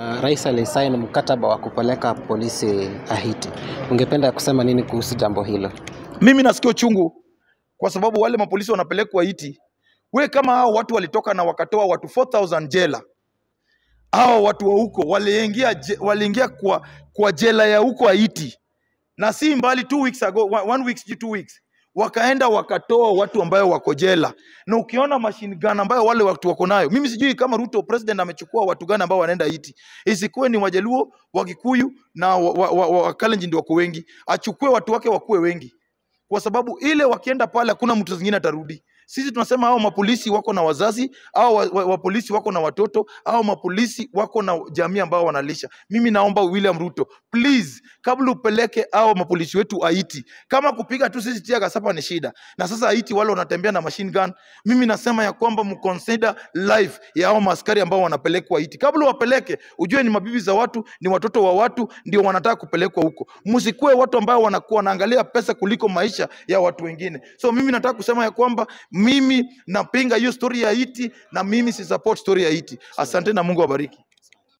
Ah, rais alisaini mkataba wa kupeleka polisi Haiti. Ungependa kusema nini kuhusu jambo hilo? Mimi nasikia uchungu kwa sababu wale mapolisi wanapelekwa Haiti. We kama hao watu walitoka na wakatoa watu 4000 jela, hao watu wa huko waliingia waliingia kwa, kwa jela ya huko Haiti, na si mbali 2 weeks ago, 1 one week, weeks wakaenda wakatoa watu ambayo wako jela, na ukiona mashini gana ambayo wale watu wako nayo, mimi sijui kama Ruto president amechukua watu gani ambao wanaenda iti isikuwe ni Wajaluo, Wakikuyu na Wakalenjin wa, wa, wa, wako wengi, achukue watu wake wakuwe wengi, kwa sababu ile wakienda pale hakuna mtu zingine atarudi. Sisi tunasema hao mapolisi wako na wazazi, au wapolisi wako na watoto, au mapolisi wako na jamii ambao wanalisha. Mimi naomba William Ruto, please, kabla upeleke hao mapolisi wetu Haiti, kama kupiga tu sisi tia kasapa ni shida, na sasa Haiti wale wanatembea na machine gun, mimi nasema ya kwamba mconsider life ya hao maaskari ambao wanapelekwa Haiti. Kabla wapeleke, ujue ni mabibi za watu, ni watoto wa watu, ndio wanataka kupelekwa huko. Msikue watu ambao wanakuwa wanaangalia pesa kuliko maisha ya watu wengine. So mimi nataka kusema ya kwamba mimi napinga hiyo stori ya iti, na mimi si support stori ya iti. Asante na Mungu abariki.